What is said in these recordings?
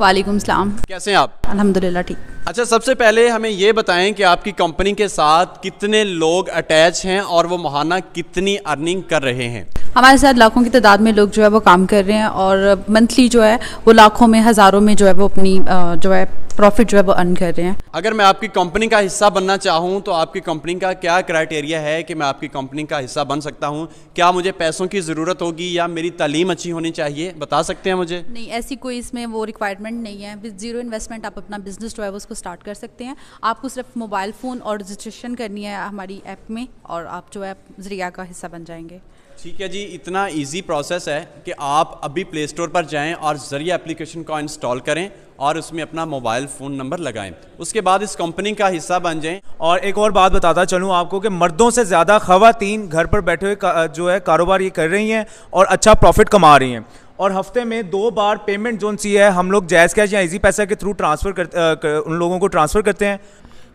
वालेकुम सलाम कैसे हैं आप अल्हम्दुलिल्लाह ठीक अच्छा सबसे पहले हमें ये बताएं कि आपकी कंपनी के साथ कितने लोग अटैच हैं और वो महाना कितनी अर्निंग कर रहे हैं हमारे साथ लाखों की तादाद में लोग जो है वो काम कर रहे हैं और मंथली जो है वो लाखों में हज़ारों में जो है वो अपनी जो है प्रॉफिट जो है वो अर्न कर रहे हैं अगर मैं आपकी कंपनी का हिस्सा बनना चाहूँ तो आपकी कंपनी का क्या क्राइटेरिया है कि मैं आपकी कंपनी का हिस्सा बन सकता हूँ क्या मुझे पैसों की ज़रूरत होगी या मेरी तालीम अच्छी होनी चाहिए बता सकते हैं मुझे नहीं ऐसी कोई इसमें वो रिक्वायरमेंट नहीं है विद ज़ीरो इन्वेस्टमेंट आप अपना बिजनेस जो है वो उसको स्टार्ट कर सकते हैं आपको सिर्फ मोबाइल फ़ोन और रजिस्ट्रेशन करनी है हमारी ऐप में और आप जो है ज़रिया का हिस्सा बन जाएंगे ठीक है जी इतना इजी प्रोसेस है कि आप अभी प्ले स्टोर पर जाएं और ज़रिए एप्लीकेशन को इंस्टॉल करें और उसमें अपना मोबाइल फ़ोन नंबर लगाएं उसके बाद इस कंपनी का हिस्सा बन जाएं और एक और बात बताता चलूँ आपको कि मर्दों से ज़्यादा खातन घर पर बैठे हुए जो है कारोबार ये कर रही हैं और अच्छा प्रॉफिट कमा रही हैं और हफ्ते में दो बार पेमेंट जोन सी है हम लोग जैज़ कैश या इजी पैसा के थ्रू ट्रांसफ़र कर, कर उन लोगों को ट्रांसफ़र करते हैं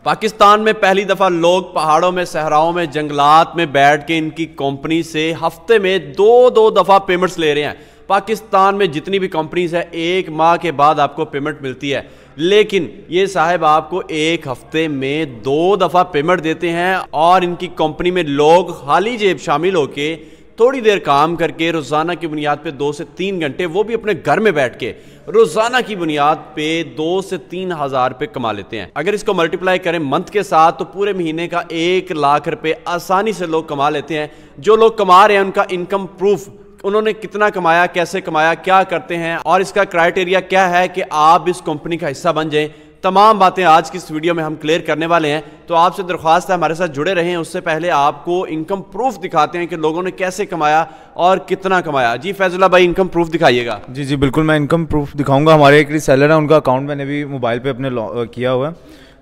पाकिस्तान में पहली दफ़ा लोग पहाड़ों में सहराओं में जंगलात में बैठ के इनकी कंपनी से हफ्ते में दो दो दफ़ा पेमेंट्स ले रहे हैं पाकिस्तान में जितनी भी कंपनीज है एक माह के बाद आपको पेमेंट मिलती है लेकिन ये साहब आपको एक हफ्ते में दो दफ़ा पेमेंट देते हैं और इनकी कंपनी में लोग खाली जेब शामिल होकर थोड़ी देर काम करके रोज़ाना की बुनियाद पे दो से तीन घंटे वो भी अपने घर में बैठ के रोज़ाना की बुनियाद पे दो से तीन हज़ार रुपये कमा लेते हैं अगर इसको मल्टीप्लाई करें मंथ के साथ तो पूरे महीने का एक लाख रुपये आसानी से लोग कमा लेते हैं जो लोग कमा रहे हैं उनका इनकम प्रूफ उन्होंने कितना कमाया कैसे कमाया क्या करते हैं और इसका क्राइटेरिया क्या है कि आप इस कंपनी का हिस्सा बन जाएं तमाम बातें आज की इस वीडियो में हम क्लियर करने वाले हैं तो आपसे दरख्वास्त है हमारे साथ जुड़े रहें उससे पहले आपको इनकम प्रूफ दिखाते हैं कि लोगों ने कैसे कमाया और कितना कमाया जी फैजुल्ला भाई इनकम प्रूफ दिखाइएगा जी जी बिल्कुल मैं इनकम प्रूफ दिखाऊंगा हमारे एक सैलर है उनका अकाउंट मैंने भी मोबाइल पर अपने किया हुआ है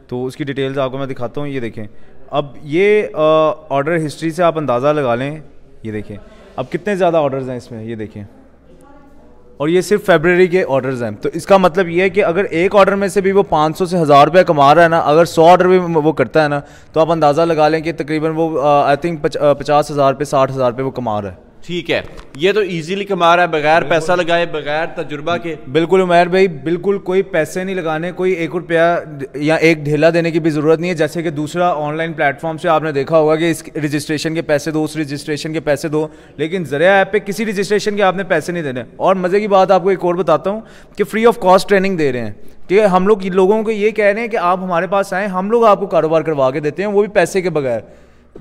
तो उसकी डिटेल्स आपको मैं दिखाता हूँ ये देखें अब ये ऑर्डर हिस्ट्री से आप अंदाज़ा लगा लें ये देखें अब कितने ज़्यादा ऑर्डर्स हैं इसमें ये देखें और ये सिर्फ फेबररी के ऑर्डर्स हैं तो इसका मतलब ये है कि अगर एक ऑर्डर में से भी वो 500 से हज़ार रुपया कमा रहा है ना अगर 100 ऑर्डर भी वो करता है ना तो आप अंदाज़ा लगा लें कि तकरीबन वो आई uh, थिंक uh, पचास हज़ार रुपये साठ हज़ार रुपये वो कमा रहा है ठीक है ये तो इजीली कमा रहा है बगैर पैसा लगाए बगैर तजुर्बा के बिल्कुल उमैर भाई बिल्कुल कोई पैसे नहीं लगाने कोई एक रुपया या एक ढेला देने की भी ज़रूरत नहीं है जैसे कि दूसरा ऑनलाइन प्लेटफॉर्म से आपने देखा होगा कि इस रजिस्ट्रेशन के पैसे दो उस रजिस्ट्रेशन के पैसे दो लेकिन जरिया ऐप पर किसी रजिस्ट्रेशन के आपने पैसे नहीं देने और मज़े की बात आपको एक और बताता हूँ कि फ्री ऑफ कॉस्ट ट्रेनिंग दे रहे हैं ठीक है हम लोग लोगों को ये कह रहे हैं कि आप हमारे पास आएँ हम लोग आपको कारोबार करवा के देते हैं वो भी पैसे के बगैर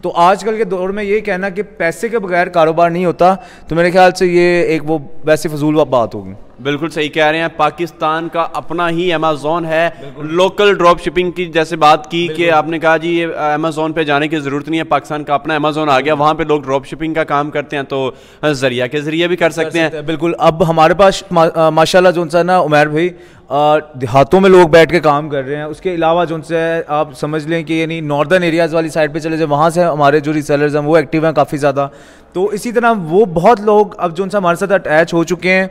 तो आजकल के दौर में ये कहना कि पैसे के बगैर कारोबार नहीं होता तो मेरे ख्याल से ये एक वो वैसे फजूल बात होगी बिल्कुल सही कह रहे हैं पाकिस्तान का अपना ही अमेजोन है लोकल ड्रॉप शिपिंग की जैसे बात की कि आपने कहा जी ये अमेजोन uh, पे जाने की ज़रूरत नहीं है पाकिस्तान का अपना अमेजोन आ गया वहाँ पे लोग ड्रॉप शिपिंग का काम करते हैं तो uh, जरिया के जरिए भी कर सकते हैं है। बिल्कुल अब हमारे पास मा, uh, माशाला जो सा ना उमेर भाई देहातों में लोग बैठ के काम कर रहे हैं उसके अलावा जो उनसे आप समझ लें कि यानी नॉर्दर्न एरियाज़ वाली साइड पे चले जाए वहाँ से हमारे जो रिसेलर्स हैं वो एक्टिव हैं काफ़ी ज़्यादा तो इसी तरह वो बहुत लोग अब जो उनसे हमारे साथ अटैच हो चुके हैं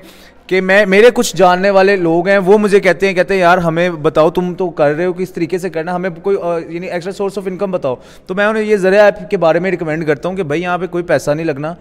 कि मैं मेरे कुछ जानने वाले लोग हैं वो मुझे कहते हैं कहते हैं यार हमें बताओ तुम तो कर रहे हो किस तरीके से करना हमें कोई यानी एक्स्ट्रा सोर्स ऑफ इनकम बताओ तो मैं उन्हें ये ज़रा ऐप के बारे में रिकमेंड करता हूँ कि भाई यहाँ पे कोई पैसा नहीं लगना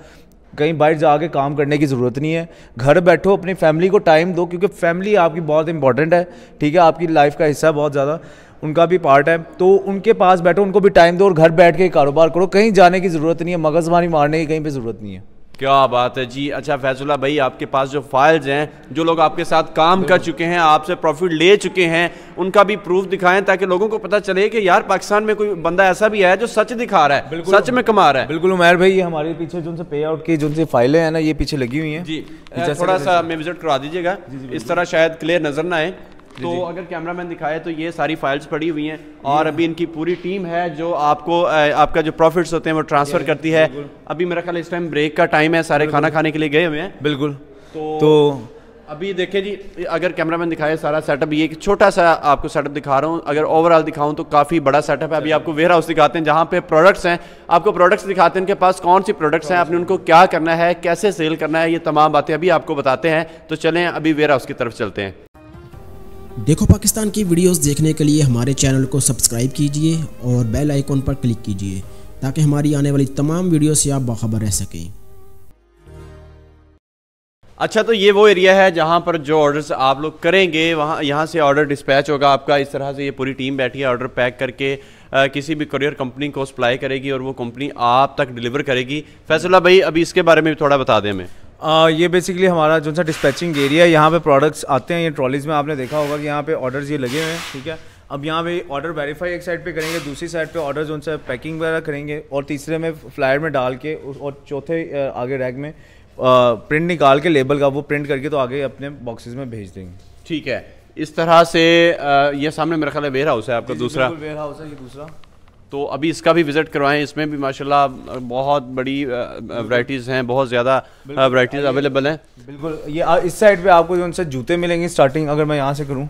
कहीं बाहर जाके काम करने की ज़रूरत नहीं है घर बैठो अपनी फैमिली को टाइम दो क्योंकि फैमिली आपकी बहुत इंपॉर्टेंट है ठीक है आपकी लाइफ का हिस्सा बहुत ज़्यादा उनका भी पार्ट है तो उनके पास बैठो उनको भी टाइम दो और घर बैठ के कारोबार करो कहीं जाने की ज़रूरत नहीं है मगजमारी मारने की कहीं पर ज़रूरत नहीं है क्या बात है जी अच्छा फैसला भाई आपके पास जो फाइल्स हैं जो लोग आपके साथ काम कर चुके हैं आपसे प्रॉफिट ले चुके हैं उनका भी प्रूफ दिखाएं ताकि लोगों को पता चले कि यार पाकिस्तान में कोई बंदा ऐसा भी है जो सच दिखा रहा है सच में कमा रहा है बिल्कुल उमेर भाई ये हमारे पीछे जो पे आउट की जो फाइलें हैं ना ये पीछे लगी हुई है जी थोड़ा सा हमें विजिट करवा दीजिएगा इस तरह शायद क्लियर नजर ना आए तो अगर कैमरामैन दिखाए तो ये सारी फाइल्स पड़ी हुई हैं और अभी इनकी पूरी टीम है जो आपको आपका जो प्रॉफिट्स होते हैं वो ट्रांसफर करती है अभी मेरा ख्याल इस टाइम ब्रेक का टाइम है सारे खाना खाने के लिए गए हुए हैं बिल्कुल तो, तो अभी देखिए जी अगर कैमरामैन दिखाए सारा सेटअप ये छोटा सा आपको सेटअप दिखा रहा हूँ अगर ओवरऑल दिखाऊँ तो काफ़ी बड़ा सेटअप है अभी आपको वेयर हाउस दिखाते हैं जहाँ पे प्रोडक्ट्स हैं आपको प्रोडक्ट्स दिखाते हैं उनके पास कौन सी प्रोडक्ट्स हैं आपने उनको क्या करना है कैसे सेल करना है ये तमाम बातें अभी आपको बताते हैं तो चलें अभी वेयर हाउस की तरफ चलते हैं देखो पाकिस्तान की वीडियोस देखने के लिए हमारे चैनल को सब्सक्राइब कीजिए और बेल आइकॉन पर क्लिक कीजिए ताकि हमारी आने वाली तमाम वीडियो से आप बाखबर रह सकें अच्छा तो ये वो एरिया है जहाँ पर जो ऑर्डर्स आप लोग करेंगे वहाँ यहाँ से ऑर्डर डिस्पैच होगा आपका इस तरह से ये पूरी टीम बैठी है ऑर्डर पैक करके आ, किसी भी करियर कंपनी को सप्लाई करेगी और वो कंपनी आप तक डिलीवर करेगी फैसला भाई अभी इसके बारे में भी थोड़ा बता दें हमें आ, ये बेसिकली हमारा जो सा डिस्पैचिंग एरिया है यहाँ पे प्रोडक्ट्स आते हैं ये ट्रॉलीज में आपने देखा होगा कि यहाँ पे ऑर्डर्स ये लगे हुए हैं ठीक है अब यहाँ पे ऑर्डर वेरीफाई एक साइड पे करेंगे दूसरी साइड पे ऑर्डर जो सा पैकिंग वगैरह करेंगे और तीसरे में फ्लायर में डाल के और चौथे आगे रैग में प्रिंट निकाल के लेबल का वो प्रिंट करके तो आगे अपने बॉक्सेज में भेज देंगे ठीक है इस तरह से ये सामने मेरा ख्याल है वेयर हाउस है आपका दूसरा वेयर हाउस है ये दूसरा तो अभी इसका भी विजिट करवाएं इसमें भी माशाल्लाह बहुत बड़ी वैरायटीज़ हैं बहुत ज़्यादा वैरायटीज़ अवेलेबल हैं बिल्कुल ये इस साइड पे आपको जो उनसे जूते मिलेंगे स्टार्टिंग अगर मैं यहाँ से करूँ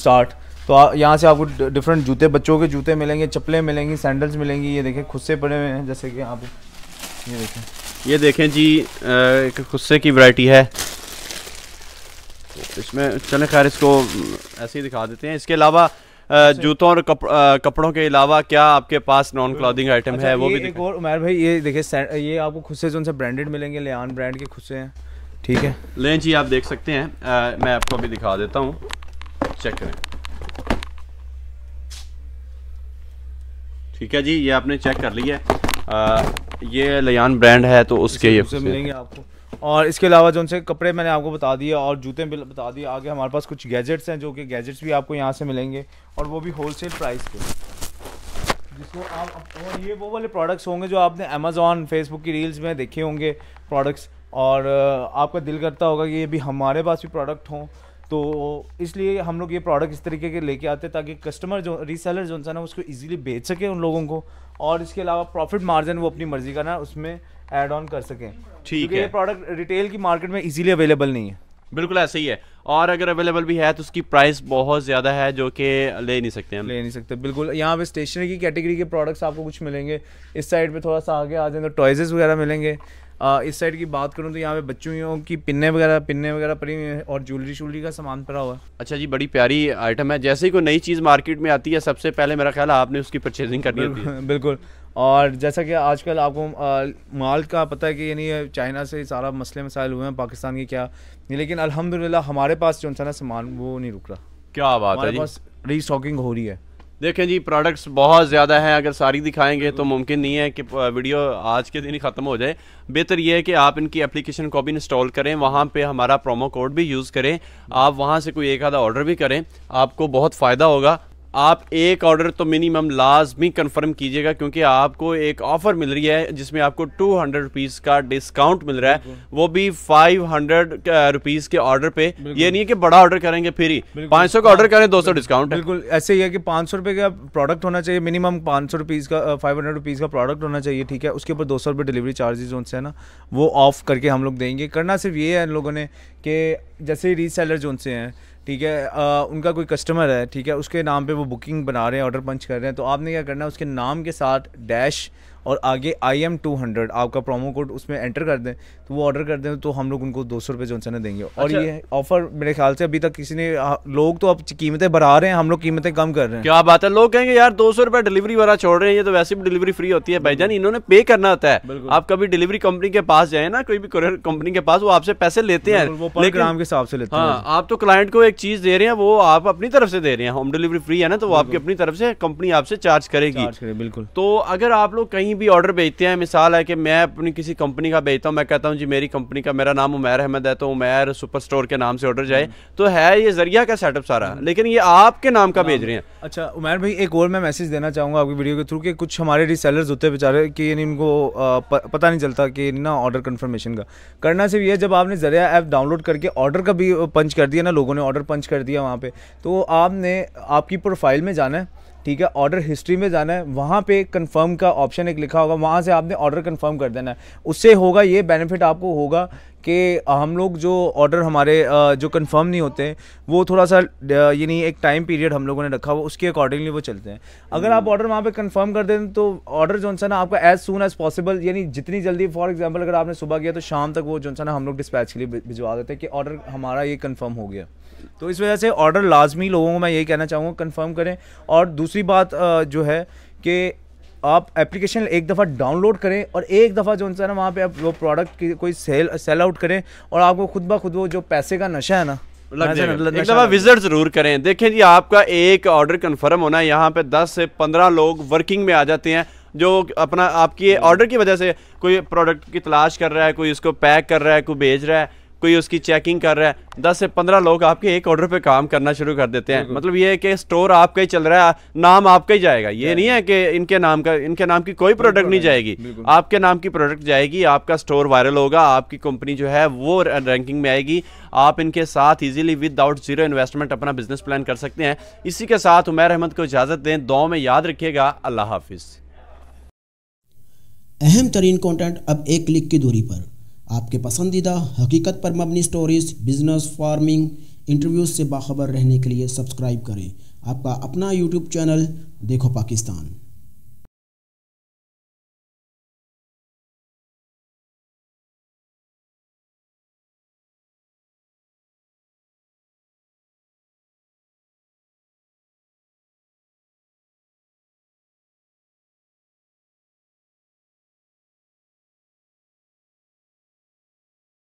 स्टार्ट तो यहाँ से आपको डिफरेंट जूते बच्चों के जूते मिलेंगे चप्पलें मिलेंगी सैंडल्स मिलेंगी ये देखें खुद से पड़े हुए हैं जैसे कि आप ये देखें ये देखें जी एक खुस्से की वैरायटी है इसमें चलें खैर इसको ऐसे ही दिखा देते हैं इसके अलावा जूतों और कप, कपड़ों के अलावा क्या आपके पास नॉन क्लॉथिंग आइटम है वो भी एक और उमेर भाई ये देखिए ये आपको खुद से जो उनसे ब्रांडेड मिलेंगे लेन ब्रांड के खुद से हैं ठीक है लें जी आप देख सकते हैं मैं आपको अभी दिखा देता हूँ चेक करें ठीक है जी ये आपने चेक कर लिया है ये लेन ब्रांड है तो उसके ये मिलेंगे आपको और इसके अलावा जो उनसे कपड़े मैंने आपको बता दिए और जूते भी बता दिए आगे हमारे पास कुछ गैजेट्स हैं जो कि गैजेट्स भी आपको यहाँ से मिलेंगे और वो भी होलसेल प्राइस के जिसको आप और ये वो वाले प्रोडक्ट्स होंगे जो आपने अमेज़ोन फेसबुक की रील्स में देखे होंगे प्रोडक्ट्स और आपका दिल करता होगा कि ये भी हमारे पास भी प्रोडक्ट हों तो इसलिए हम लोग ये प्रोडक्ट इस तरीके के लेके आते हैं ताकि कस्टमर जो रीसेलर जो ना उसको ईजिली बेच सके उन लोगों को और इसके अलावा प्रॉफिट मार्जिन वो अपनी मर्ज़ी का ना उसमें एड ऑन कर सकें ठीक है ये प्रोडक्ट रिटेल की मार्केट में इजीली अवेलेबल नहीं है बिल्कुल ऐसा ही है और अगर अवेलेबल भी है तो उसकी प्राइस बहुत ज़्यादा है जो कि ले नहीं सकते हम ले नहीं सकते बिल्कुल यहाँ पे स्टेशनरी की कैटेगरी के प्रोडक्ट्स आपको कुछ मिलेंगे इस साइड पे थोड़ा सा आगे आ जाए तो टॉयजेस वगैरह मिलेंगे आ, इस साइड की बात करूँ तो यहाँ पे बच्चों की पिन्ने वगैरह पिन्ने वगैरह पड़ी हुई हैं और ज्वेलरी शुलरी का सामान पड़ा हुआ है अच्छा जी बड़ी प्यारी आइटम है जैसे ही कोई नई चीज़ मार्केट में आती है सबसे पहले मेरा ख्याल है आपने उसकी परचेजिंग करनी होती है बिल्कुल और जैसा कि आजकल आपको माल का पता है कि यानी चाइना से सारा मसले मसाइल हुए हैं पाकिस्तान के क्या लेकिन अलहमदिल्ला हमारे पास जो सा ना सामान वो नहीं रुक रहा क्या बात है री स्टॉकिंग हो रही है देखें जी प्रोडक्ट्स बहुत ज़्यादा हैं अगर सारी दिखाएंगे तो मुमकिन नहीं है कि वीडियो आज के दिन ही ख़त्म हो जाए बेहतर यह है कि आप इनकी एप्लीकेशन को भी इंस्टॉल करें वहाँ पे हमारा प्रोमो कोड भी यूज़ करें आप वहाँ से कोई एक आधा ऑर्डर भी करें आपको बहुत फ़ायदा होगा आप एक ऑर्डर तो मिनिमम लाजमी कंफर्म कीजिएगा क्योंकि आपको एक ऑफ़र मिल रही है जिसमें आपको टू हंड्रेड रुपीज़ का डिस्काउंट मिल रहा है वो भी फाइव हंड्रेड रुपीज़ के ऑर्डर पे ये नहीं है कि बड़ा ऑर्डर करेंगे फिर ही पाँच सौ का ऑर्डर करें दो सौ डिस्काउंट बिल्कुल ऐसे ही है कि पाँच सौ रुपये का प्रोडक्ट होना चाहिए मिनिमम पाँच सौ रुपीज़ का फाइव हंड्रेड रुपीज़ का प्रोडक्ट होना चाहिए ठीक है उसके ऊपर दो सौ रुपये डिलीवरी चार्जेज उनसे है ना वो ऑफ़ करके हम लोग देंगे करना सिर्फ ये है लोगों ने कि जैसे रीसेलर जो उनसे हैं ठीक है आ, उनका कोई कस्टमर है ठीक है उसके नाम पे वो बुकिंग बना रहे हैं ऑर्डर पंच कर रहे हैं तो आपने क्या करना है उसके नाम के साथ डैश और आगे आई एम टू हंड्रेड आपका प्रोमो कोड उसमें एंटर कर दें तो वो ऑर्डर कर दें तो हम लोग उनको दो सौ रुपये जो है देंगे और अच्छा। ये ऑफर मेरे ख्याल से अभी तक किसी ने हाँ, लोग तो अब कीमतें बढ़ा रहे हैं हम लोग कीमतें कम कर रहे हैं क्या बात है लोग कहेंगे यार दो सौ रुपये डिलीवरी वाला छोड़ रहे हैं ये तो वैसे भी डिलीवरी फ्री होती है भाई जान इन्होंने पे करना होता है आप कभी डिलीवरी कंपनी के पास जाए ना कोई भी कुरियर कंपनी के पास वो आपसे पैसे लेते हैं वो ग्राम के हिसाब से लेते हैं हाँ, आप तो क्लाइंट को एक चीज दे रहे हैं वो आप अपनी तरफ से दे रहे हैं होम डिलीवरी फ्री है ना तो वो आपकी अपनी तरफ से कंपनी आपसे चार्ज करेगी बिल्कुल तो अगर आप लोग कहीं भी ऑर्डर भेजते हैं मिसाल है कि मैं अपनी किसी कंपनी का भेजता हूँ मैं कहता हूँ जी मेरी कंपनी का मेरा नाम उमैर अहमद है तो उमैर सुपर स्टोर के नाम से ऑर्डर जाए हम्म। तो है ये जरिया का सेटअप सारा हम्म। लेकिन ये आपके नाम का भेज रहे हैं अच्छा उमैर भाई एक और मैं मैसेज देना चाहूँगा आपकी वीडियो के थ्रू कि कुछ हमारे रिसेलर्स होते हैं बेचारे कि इनको पता नहीं चलता कि ना ऑर्डर कन्फर्मेशन का करना सिर्फ ये जब आपने जरिया ऐप डाउनलोड करके ऑर्डर का भी पंच कर दिया ना लोगों ने ऑर्डर पंच कर दिया वहाँ पर तो आपने आपकी प्रोफाइल में जाना है ठीक है ऑर्डर हिस्ट्री में जाना है वहाँ पे कंफर्म का ऑप्शन एक लिखा होगा वहाँ से आपने ऑर्डर कंफर्म कर देना है उससे होगा ये बेनिफिट आपको होगा कि हम लोग जो ऑर्डर हमारे जो कंफर्म नहीं होते वो थोड़ा सा यानी एक टाइम पीरियड हम लोगों ने रखा हुआ उसके अकॉर्डिंगली वो चलते हैं अगर आप ऑर्डर हम्म। वहाँ पे कंफर्म कर दें तो ऑर्डर जो ना आपका एज सून एज पॉसिबल यानी जितनी जल्दी फॉर एग्जाम्पल अगर आपने सुबह किया तो शाम तक वो जो ना हम लोग डिस्पैच के लिए भिजवा देते हैं कि ऑर्डर हमारा ये कन्फर्म हो गया तो इस वजह से ऑर्डर लाजमी लोगों को मैं यही कहना चाहूँगा कन्फर्म करें और दूसरी बात जो है कि आप एप्लीकेशन एक दफ़ा डाउनलोड करें और एक दफ़ा जो है ना वहाँ पे आप वो प्रोडक्ट की कोई सेल सेल आउट करें और आपको खुद ब खुद वो जो पैसे का नशा है ना एक दफ़ा विजिट ज़रूर करें देखें जी आपका एक ऑर्डर कंफर्म होना है यहाँ पे 10 से 15 लोग वर्किंग में आ जाते हैं जो अपना आपकी ऑर्डर की वजह से कोई प्रोडक्ट की तलाश कर रहा है कोई उसको पैक कर रहा है कोई भेज रहा है कोई उसकी चेकिंग कर रहा है दस से पंद्रह लोग आपके एक ऑर्डर पे काम करना शुरू कर देते हैं मतलब ये है कि स्टोर आपका ही चल रहा है नाम आपका ही जाएगा ये नहीं है कि इनके नाम का इनके नाम की कोई प्रोडक्ट नहीं जाएगी आपके नाम की प्रोडक्ट जाएगी आपका स्टोर वायरल होगा आपकी कंपनी जो है वो रैंकिंग में आएगी आप इनके साथ विद विदाउट जीरो इन्वेस्टमेंट अपना बिजनेस प्लान कर सकते हैं इसी के साथ उमेर अहमद को इजाज़त दें दो में याद रखिएगा अल्लाह हाफिज़ अहम तरीन कॉन्टेंट अब एक क्लिक की दूरी पर आपके पसंदीदा हकीकत पर मबनी स्टोरीज बिजनेस फार्मिंग इंटरव्यूज से बाखबर रहने के लिए सब्सक्राइब करें आपका अपना यूट्यूब चैनल देखो पाकिस्तान